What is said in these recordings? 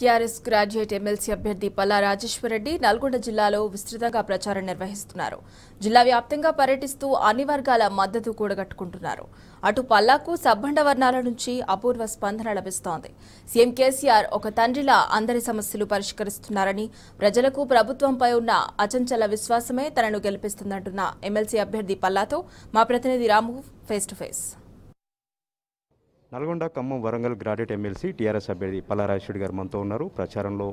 TRS graduate MLC అభ్యర్థి పల్లా రాజేశ్వరరెడ్డి నల్గొండ జిల్లాలో విస్తృతంగా ప్రచారం నిర్వహిస్తున్నారు జిల్లా వ్యాప్తంగా పర్యటిస్తూ అన్ని వర్గాల మద్దతు కూడగట్టుకుంటున్నారు అటు పల్లాకు సబ్బండ వర్ణాల నుంచి అపూర్వ స్పందన లభిస్తోంది సీఎం కేసీఆర్ ఒక తండ్రిలా అందరి సమస్యలు పరిష్కరిస్తున్నారని ప్రజలకు ప్రభుత్వంపై ఉన్న అచంచల విశ్వాసమే తనను గెలిపిస్తుందంటున్న ఎమ్మెల్సీ అభ్యర్థి పల్లాతో మా ప్రతినిధి Ramu face to face Nalgonda Khammam Warangal graduate MLC TRS అభ్యర్థి పల్లారాజశెడ్డి గారు మనతో ఉన్నారు ప్రచారంలో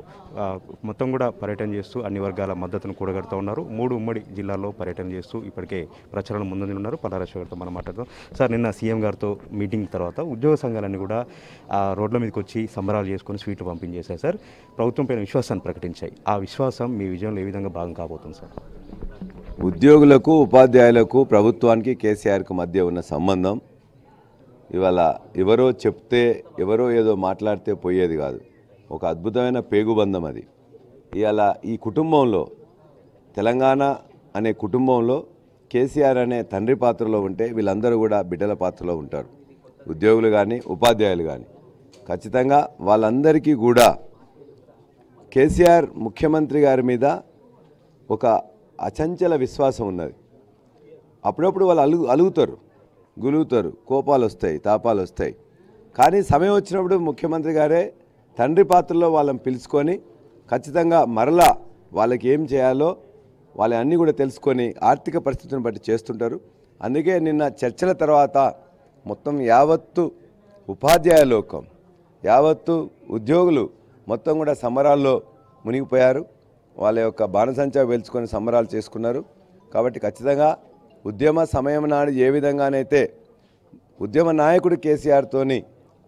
మొత్తం కూడా పర్యటన చేస్తూ అన్ని వర్గాల మద్దతును కూడగడుతూ ఉన్నారు మూడు ఉమ్మడి జిల్లాల్లో పర్యటన చేస్తూ ఇప్పటికే ప్రచారంలో ముందని ఉన్నారు పల్లారాజశెడ్డి గారితో మనం మాట్లాడుతాం సార్ నిన్న సీఎం గారితో మీటింగ్ తర్వాత ఉద్యోగ సంఘాలన్నీ కూడా ఆ రోడ్ల మీదకి వచ్చి సంబరాలు చేసుకుని స్వీట్లు పంపించేశారు సార్ ప్రభుత్వం పైన విశ్వాసాన్ని ప్రకటించాయి ఆ విశ్వాసం మీ విజయంలో ఏ విధంగా భాగం కాబోతుంది సార్ ఉద్యోగులకు ఉపాధ్యాయులకు ప్రభుత్వానికి కేసీఆర్కు మధ్య ఉన్న సంబంధం ఇవాళ ఎవరో చెప్తే ఎవరో ఏదో మాట్లాడితే పోయేది కాదు ఒక అద్భుతమైన పేగుబంధం అది ఇవాళ ఈ కుటుంబంలో తెలంగాణ అనే కుటుంబంలో కేసీఆర్ అనే తండ్రి పాత్రలో ఉంటే వీళ్ళందరూ కూడా బిడ్డల పాత్రలో ఉంటారు ఉద్యోగులు కానీ ఉపాధ్యాయులు కానీ ఖచ్చితంగా వాళ్ళందరికీ కూడా కేసీఆర్ ముఖ్యమంత్రి గారి మీద ఒక అచంచల విశ్వాసం ఉన్నది అప్పుడప్పుడు వాళ్ళు అలుగు అలుగుతారు గులుగుతారు కోపాలు వస్తాయి తాపాలు వస్తాయి కానీ సమయం వచ్చినప్పుడు ముఖ్యమంత్రి గారే తండ్రి పాత్రలో వాళ్ళని పిలుచుకొని ఖచ్చితంగా మరలా వాళ్ళకి ఏం చేయాలో వాళ్ళ అన్నీ కూడా తెలుసుకొని ఆర్థిక పరిస్థితిని బట్టి చేస్తుంటారు అందుకే నిన్న చర్చల తర్వాత మొత్తం యావత్తు ఉపాధ్యాయ లోకం యావత్తు ఉద్యోగులు మొత్తం కూడా సమరాల్లో మునిగిపోయారు వాళ్ళ యొక్క బాణసంచా వేల్చుకొని సమరాలు చేసుకున్నారు కాబట్టి ఖచ్చితంగా ఉద్యమ సమయం నాడు ఏ విధంగానైతే ఉద్యమ నాయకుడు కేసీఆర్తోని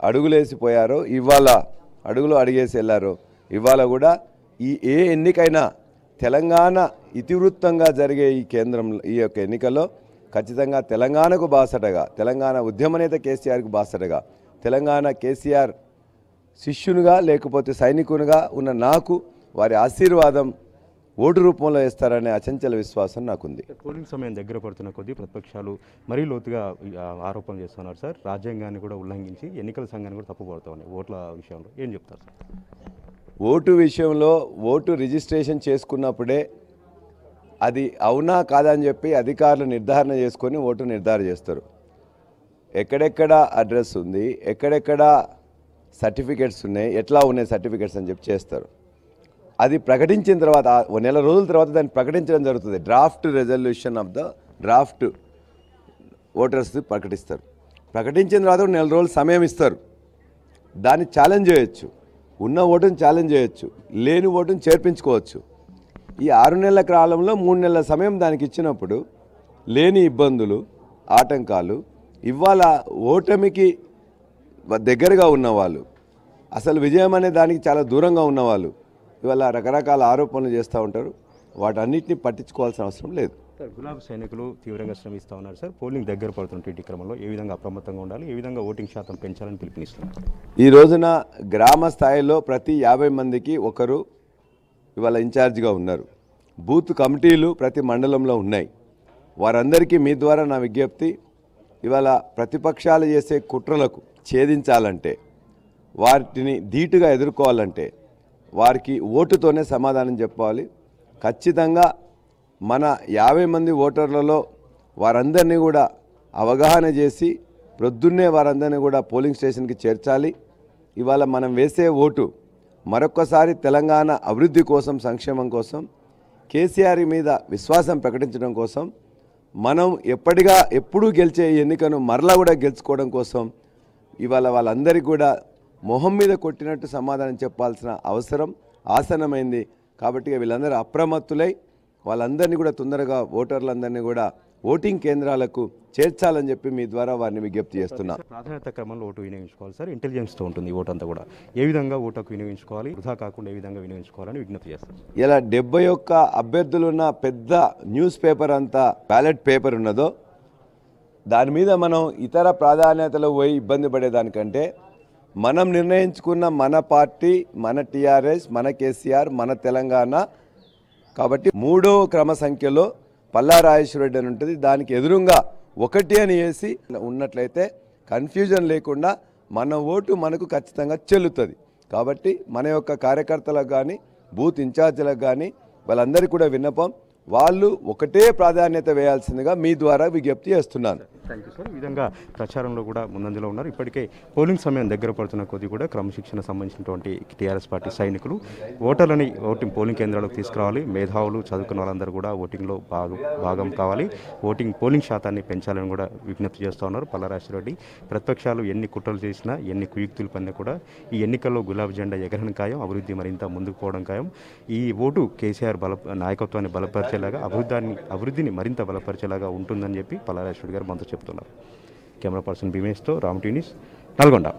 అడుగులేసిపోయారో ఇవాళ అడుగులు అడిగేసి వెళ్ళారో ఇవాళ కూడా ఈ ఏ ఎన్నికైనా తెలంగాణ ఇతివృత్తంగా జరిగే ఈ కేంద్రంలో ఈ యొక్క ఎన్నికల్లో ఖచ్చితంగా తెలంగాణకు బాసటగా తెలంగాణ ఉద్యమనేత కేసీఆర్కు బాసటగా తెలంగాణ కేసీఆర్ శిష్యునిగా లేకపోతే సైనికునిగా ఉన్న నాకు వారి ఆశీర్వాదం ఓటు రూపంలో వేస్తారనే అచంచల విశ్వాసం నాకుంది పోలింగ్ సమయం దగ్గర పడుతున్న కొద్దీ ప్రతిపక్షాలు మరీ లోతుగా ఆరోపణలు చేస్తున్నారు సార్ రాజ్యాంగాన్ని కూడా ఉల్లంఘించి ఎన్నికల సంఘాన్ని కూడా తప్పుపడుతూ ఉన్నాయి ఓట్ల విషయంలో ఏం చెప్తారు సార్ ఓటు విషయంలో ఓటు రిజిస్ట్రేషన్ చేసుకున్నప్పుడే అది అవునా కాదని చెప్పి అధికారులు నిర్ధారణ చేసుకొని ఓటు నిర్ధారణ చేస్తారు ఎక్కడెక్కడ అడ్రస్ ఉంది ఎక్కడెక్కడ సర్టిఫికెట్స్ ఉన్నాయి ఎట్లా ఉన్నాయి సర్టిఫికెట్స్ అని చెప్పి చేస్తారు అది ప్రకటించిన తర్వాత నెల రోజుల తర్వాత దాన్ని ప్రకటించడం జరుగుతుంది draft resolution of the draft voters ప్రకటిస్తారు ప్రకటించిన తర్వాత నెల రోజులు సమయం ఇస్తారు దాన్ని ఛాలెంజ్ చేయొచ్చు ఉన్న ఓటును ఛాలెంజ్ చేయొచ్చు లేని ఓటును చేర్పించుకోవచ్చు ఈ ఆరు నెలల కాలంలో మూడు నెలల సమయం దానికి ఇచ్చినప్పుడు లేని ఇబ్బందులు ఆటంకాలు ఇవాళ ఓటమికి దగ్గరగా ఉన్నవాళ్ళు అసలు విజయం అనే దానికి చాలా దూరంగా ఉన్నవాళ్ళు ఇవాళ రకరకాల ఆరోపణలు చేస్తూ ఉంటారు వాటన్నిటిని పట్టించుకోవాల్సిన అవసరం లేదు సార్ గులాబ్ సైనికులు తీవ్రంగా శ్రమిస్తూ ఉన్నారు సార్ పోలింగ్ దగ్గర పడుతున్నటువంటి క్రమంలో ఏ విధంగా అప్రమత్తంగా ఉండాలి ఏ విధంగా ఓటింగ్ శాతం పెంచాలని పిలుపునిస్తున్నారు ఈ రోజున గ్రామ స్థాయిలో ప్రతి యాభై మందికి ఒకరు ఇవాళ ఇన్ఛార్జ్గా ఉన్నారు బూత్ కమిటీలు ప్రతి మండలంలో ఉన్నాయి వారందరికీ మీ ద్వారా నా విజ్ఞప్తి ఇవాళ ప్రతిపక్షాలు చేసే కుట్రలకు ఛేదించాలంటే వాటిని ధీటుగా ఎదుర్కోవాలంటే వారికి ఓటుతోనే సమాధానం చెప్పాలి ఖచ్చితంగా మన యాభై మంది ఓటర్లలో వారందరినీ కూడా అవగాహన చేసి ప్రొద్దున్నే వారందరినీ కూడా పోలింగ్ స్టేషన్కి చేర్చాలి ఇవాళ మనం వేసే ఓటు మరొక్కసారి తెలంగాణ అభివృద్ధి కోసం సంక్షేమం కోసం కేసీఆర్ మీద విశ్వాసం ప్రకటించడం కోసం మనం ఎప్పటిగా ఎప్పుడూ గెలిచే ఎన్నికను మరలా కూడా గెలుచుకోవడం కోసం ఇవాళ వాళ్ళందరికీ కూడా మొహం మీద కొట్టినట్టు సమాధానం చెప్పాల్సిన అవసరం ఆసనమైంది కాబట్టి వీళ్ళందరూ అప్రమత్తులై వాళ్ళందరినీ కూడా తొందరగా ఓటర్లందరినీ కూడా ఓటింగ్ కేంద్రాలకు చేర్చాలని చెప్పి మీ ద్వారా వారిని విజ్ఞప్తి చేస్తున్నా ప్రాధాన్యత క్రమంలో ఓటు వినియోగించుకోవాలి సార్ ఇంటెలిజెన్స్తో ఉంటుంది ఓటు అంతా కూడా ఏ విధంగా ఓటుకు వినియోగించుకోవాలి వృధా కాకుండా ఏ విధంగా వినియోగించుకోవాలని విజ్ఞప్తి చేస్తారు ఇలా డెబ్బై ఒక్క అభ్యర్థులున్న పెద్ద న్యూస్ పేపర్ అంతా బ్యాలెట్ పేపర్ ఉన్నదో దాని మీద మనం ఇతర ప్రాధాన్యతలో పోయి ఇబ్బంది పడేదానికంటే మనం నిర్ణయించుకున్న మన పార్టీ మన టీఆర్ఎస్ మన కేసీఆర్ మన తెలంగాణ కాబట్టి మూడో క్రమ సంఖ్యలో పల్లా రాజేశ్వరరెడ్డి అని ఉంటుంది దానికి ఎదురుగా ఒకటి అని వేసి ఉన్నట్లయితే కన్ఫ్యూజన్ లేకుండా మన ఓటు మనకు ఖచ్చితంగా చెల్లుతుంది కాబట్టి మన యొక్క కార్యకర్తలకు కానీ బూత్ ఇన్ఛార్జీలకు కానీ వాళ్ళందరికీ కూడా విన్నపం వాళ్ళు ఒకటే ప్రాధాన్యత వేయాల్సిందిగా మీ ద్వారా విజ్ఞప్తి చేస్తున్నాను థ్యాంక్ యూ సార్ ఈ విధంగా ప్రచారంలో కూడా ముందంజలో ఉన్నారు ఇప్పటికే పోలింగ్ సమయం దగ్గర పడుతున్న కొద్ది కూడా క్రమశిక్షణ సంబంధించినటువంటి టీఆర్ఎస్ పార్టీ సైనికులు ఓటర్లని ఓటింగ్ పోలింగ్ కేంద్రాలకు తీసుకురావాలి మేధావులు చదువుకున్న వాళ్ళందరూ కూడా ఓటింగ్లో భాగం భాగం కావాలి ఓటింగ్ పోలింగ్ శాతాన్ని పెంచాలని కూడా విజ్ఞప్తి చేస్తూ ఉన్నారు పల్లరాశ్వరరెడ్డి ప్రతిపక్షాలు ఎన్ని కుట్రలు చేసినా ఎన్ని కుయుక్తులు పన్నా కూడా ఈ ఎన్నికల్లో గులాబీ జెండా ఎగరణ ఖాయం అభివృద్ధి మరింత ముందుకు పోవడం ఖాయం ఈ ఓటు కేసీఆర్ బల నాయకత్వాన్ని బలపరిచేలాగా అభివృద్ధాన్ని అభివృద్ధిని మరింత బలపరిచేలాగా ఉంటుందని చెప్పి పల్లరాశ్వరుడు గారు మనతో చెప్తున్నారు కెమెరా పర్సన్ భీమేష్తో రామ్ టీనిస్ నల్గొండ